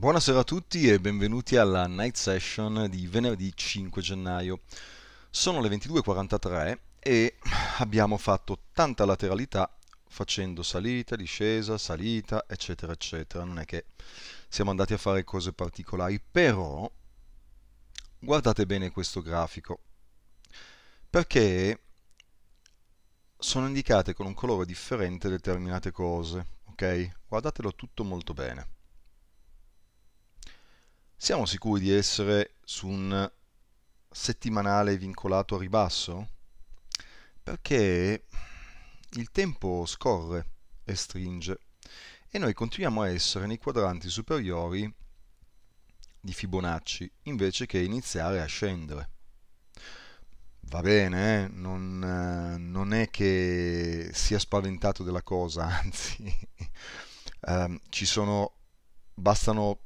Buonasera a tutti e benvenuti alla night session di venerdì 5 gennaio. Sono le 22.43 e abbiamo fatto tanta lateralità facendo salita, discesa, salita, eccetera, eccetera. Non è che siamo andati a fare cose particolari, però guardate bene questo grafico perché sono indicate con un colore differente determinate cose, ok? Guardatelo tutto molto bene. Siamo sicuri di essere su un settimanale vincolato a ribasso? Perché il tempo scorre e stringe e noi continuiamo a essere nei quadranti superiori di Fibonacci invece che iniziare a scendere. Va bene, eh? non, non, è che sia spaventato della cosa, anzi, um, ci sono, bastano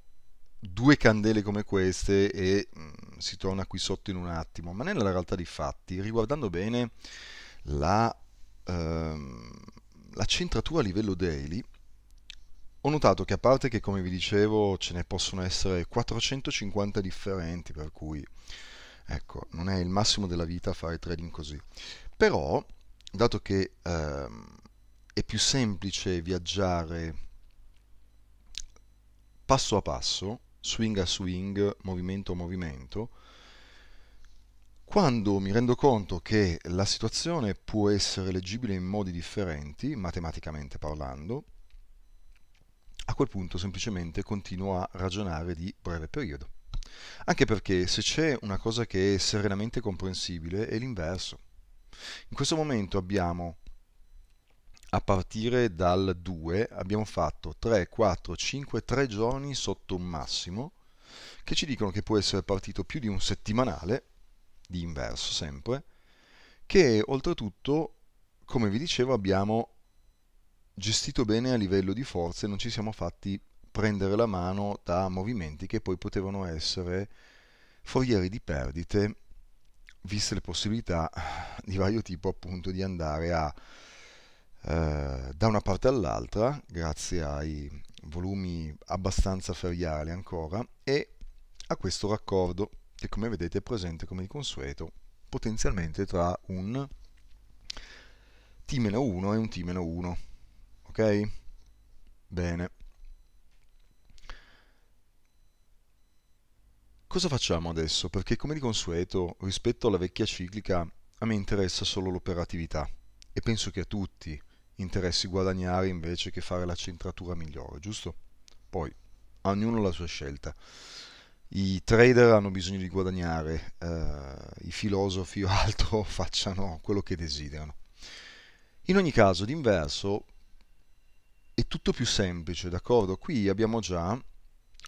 due candele come queste e mh, mm, si torna qui sotto in un attimo, ma nella realtà dei fatti, riguardando bene la, ehm, la centratura a livello daily, ho notato che a parte che come vi dicevo ce ne possono essere 450 differenti, per cui ecco, non è il massimo della vita fare trading così. Però, dato che ehm, è più semplice viaggiare passo a passo, swing a swing, movimento a movimento, quando mi rendo conto che la situazione può essere leggibile in modi differenti, matematicamente parlando, a quel punto semplicemente continuo a ragionare di breve periodo. Anche perché se c'è una cosa che è serenamente comprensibile è l'inverso. In questo momento abbiamo a partire dal 2 abbiamo fatto 3, 4, 5, 3 giorni sotto un massimo che ci dicono che può essere partito più di un settimanale, di inverso sempre, che oltretutto, come vi dicevo, abbiamo gestito bene a livello di forze, non ci siamo fatti prendere la mano da movimenti che poi potevano essere forieri di perdite, viste le possibilità di vario tipo appunto di andare a eh, da una parte all'altra, grazie ai volumi abbastanza feriali ancora, e a questo raccordo che come vedete è presente come di consueto potenzialmente tra un T-1 e un T-1. Ok? Bene. Cosa facciamo adesso? Perché come di consueto rispetto alla vecchia ciclica a me interessa solo l'operatività e penso che a tutti interessi guadagnare invece che fare la centratura migliore, giusto? Poi, a ognuno la sua scelta. I trader hanno bisogno di guadagnare, eh, i filosofi o altro facciano quello che desiderano. In ogni caso, d'inverso, è tutto più semplice, d'accordo? Qui abbiamo già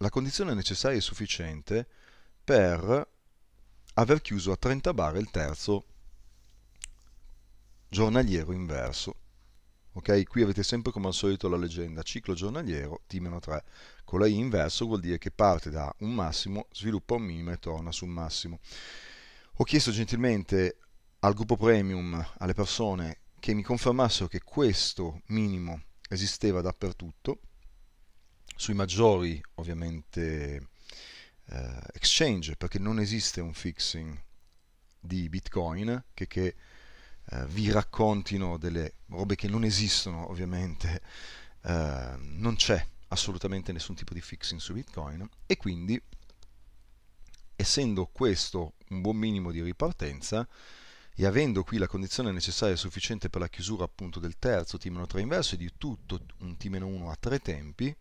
la condizione necessaria e sufficiente per aver chiuso a 30 bar il terzo giornaliero inverso Ok, qui avete sempre come al solito la leggenda ciclo giornaliero t 3. Con la I inverso vuol dire che parte da un massimo, sviluppa un minimo e torna su un massimo. Ho chiesto gentilmente al gruppo premium, alle persone che mi confermassero che questo minimo esisteva dappertutto, sui maggiori ovviamente eh, exchange, perché non esiste un fixing di Bitcoin che, che eh, vi raccontino delle robe che non esistono ovviamente, eh, non c'è assolutamente nessun tipo di fixing su Bitcoin e quindi essendo questo un buon minimo di ripartenza e avendo qui la condizione necessaria e sufficiente per la chiusura appunto del terzo T-3 inverso e di tutto un T-1 a tre tempi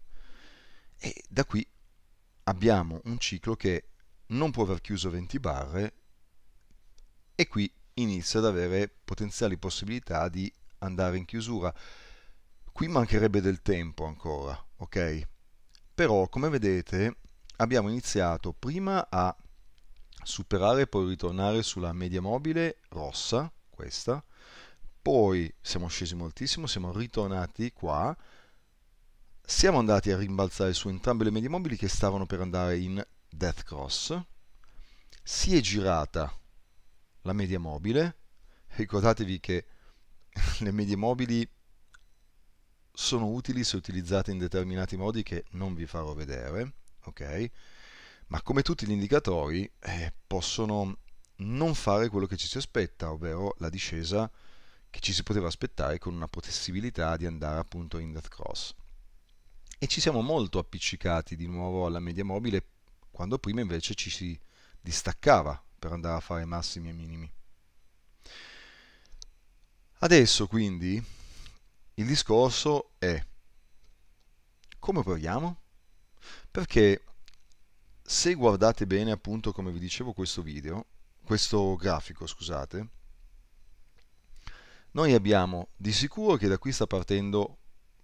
e da qui abbiamo un ciclo che non può aver chiuso 20 barre e qui inizia ad avere potenziali possibilità di andare in chiusura. Qui mancherebbe del tempo ancora, ok? Però come vedete abbiamo iniziato prima a superare e poi ritornare sulla media mobile rossa, questa, poi siamo scesi moltissimo, siamo ritornati qua, siamo andati a rimbalzare su entrambe le medie mobili che stavano per andare in death cross, si è girata la media mobile. Ricordatevi che le medie mobili sono utili se utilizzate in determinati modi che non vi farò vedere, ok? Ma come tutti gli indicatori eh, possono non fare quello che ci si aspetta, ovvero la discesa che ci si poteva aspettare con una possibilità di andare appunto in death cross. E ci siamo molto appiccicati di nuovo alla media mobile quando prima invece ci si distaccava per andare a fare massimi e minimi. Adesso quindi il discorso è come operiamo? Perché se guardate bene appunto come vi dicevo questo video, questo grafico scusate, noi abbiamo di sicuro che da qui sta partendo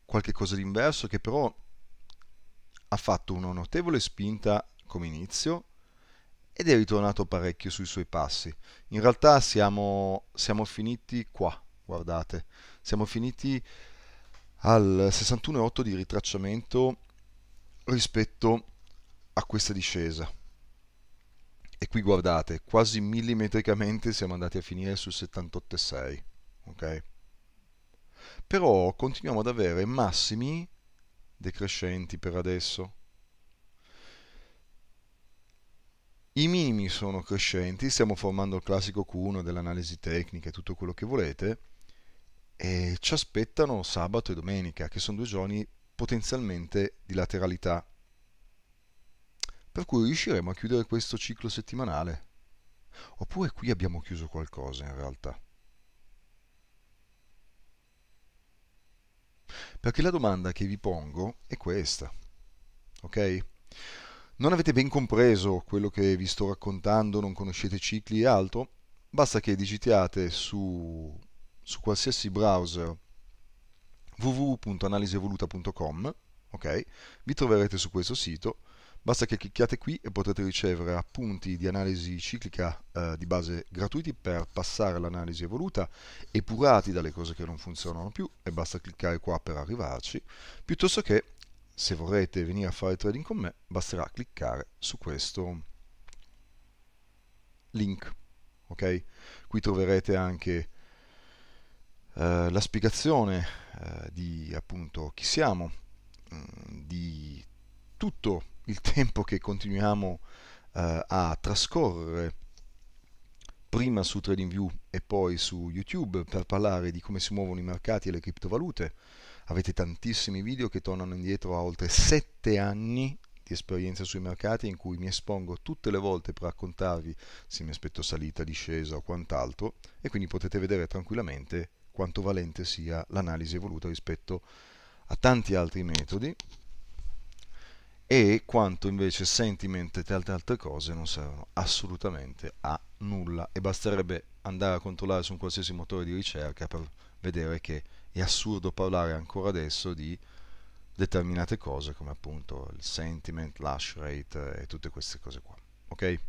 qualche cosa di inverso che però ha fatto una notevole spinta come inizio ed è ritornato parecchio sui suoi passi. In realtà siamo, siamo finiti qua, guardate, siamo finiti al 61,8 di ritracciamento rispetto a questa discesa. E qui guardate, quasi millimetricamente siamo andati a finire sul 78,6, ok? Però continuiamo ad avere massimi decrescenti per adesso I minimi sono crescenti, stiamo formando il classico Q1 dell'analisi tecnica e tutto quello che volete, e ci aspettano sabato e domenica, che sono due giorni potenzialmente di lateralità. Per cui riusciremo a chiudere questo ciclo settimanale. Oppure qui abbiamo chiuso qualcosa in realtà. Perché la domanda che vi pongo è questa. Ok? non avete ben compreso quello che vi sto raccontando, non conoscete cicli e altro, basta che digitiate su, su qualsiasi browser www.analisevoluta.com, ok? Vi troverete su questo sito, basta che clicchiate qui e potete ricevere appunti di analisi ciclica eh, di base gratuiti per passare all'analisi evoluta, epurati dalle cose che non funzionano più e basta cliccare qua per arrivarci, piuttosto che se vorrete venire a fare trading con me basterà cliccare su questo link ok qui troverete anche eh, la spiegazione eh, di appunto chi siamo mh, mm, di tutto il tempo che continuiamo eh, a trascorrere prima su TradingView e poi su YouTube per parlare di come si muovono i mercati e le criptovalute avete tantissimi video che tornano indietro a oltre 7 anni di esperienza sui mercati in cui mi espongo tutte le volte per raccontarvi se mi aspetto salita, discesa o quant'altro e quindi potete vedere tranquillamente quanto valente sia l'analisi evoluta rispetto a tanti altri metodi e quanto invece sentiment e tante altre cose non servono assolutamente a nulla e basterebbe andare a controllare su un qualsiasi motore di ricerca per vedere che è assurdo parlare ancora adesso di determinate cose come appunto il sentiment, l'ash rate eh, e tutte queste cose qua. Ok?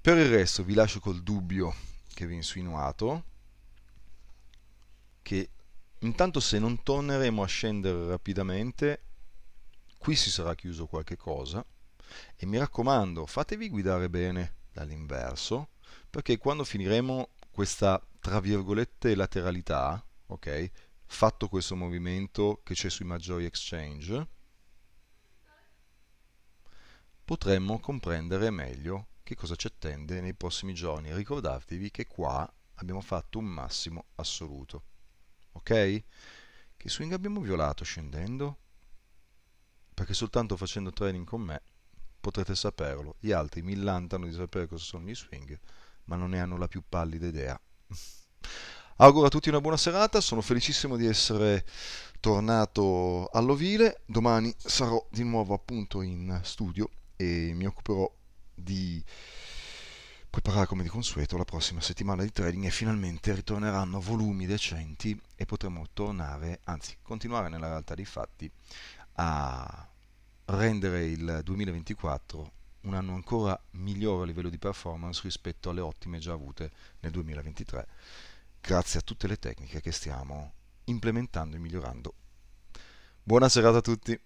Per il resto vi lascio col dubbio che vi ho insinuato che intanto se non torneremo a scendere rapidamente qui si sarà chiuso qualche cosa e mi raccomando fatevi guidare bene dall'inverso perché quando finiremo questa tra virgolette lateralità ok? Fatto questo movimento che c'è sui maggiori exchange, potremmo comprendere meglio che cosa ci attende nei prossimi giorni. Ricordatevi che qua abbiamo fatto un massimo assoluto, ok? Che swing abbiamo violato scendendo? Perché soltanto facendo trading con me potrete saperlo. Gli altri millantano di sapere cosa sono gli swing, ma non ne hanno la più pallida idea. Auguro a tutti una buona serata, sono felicissimo di essere tornato all'Ovile, domani sarò di nuovo appunto in studio e mi occuperò di preparare come di consueto la prossima settimana di trading e finalmente ritorneranno volumi decenti e potremo tornare, anzi continuare nella realtà dei fatti, a rendere il 2024 un anno ancora migliore a livello di performance rispetto alle ottime già avute nel 2023 grazie a tutte le tecniche che stiamo implementando e migliorando. Buona serata a tutti!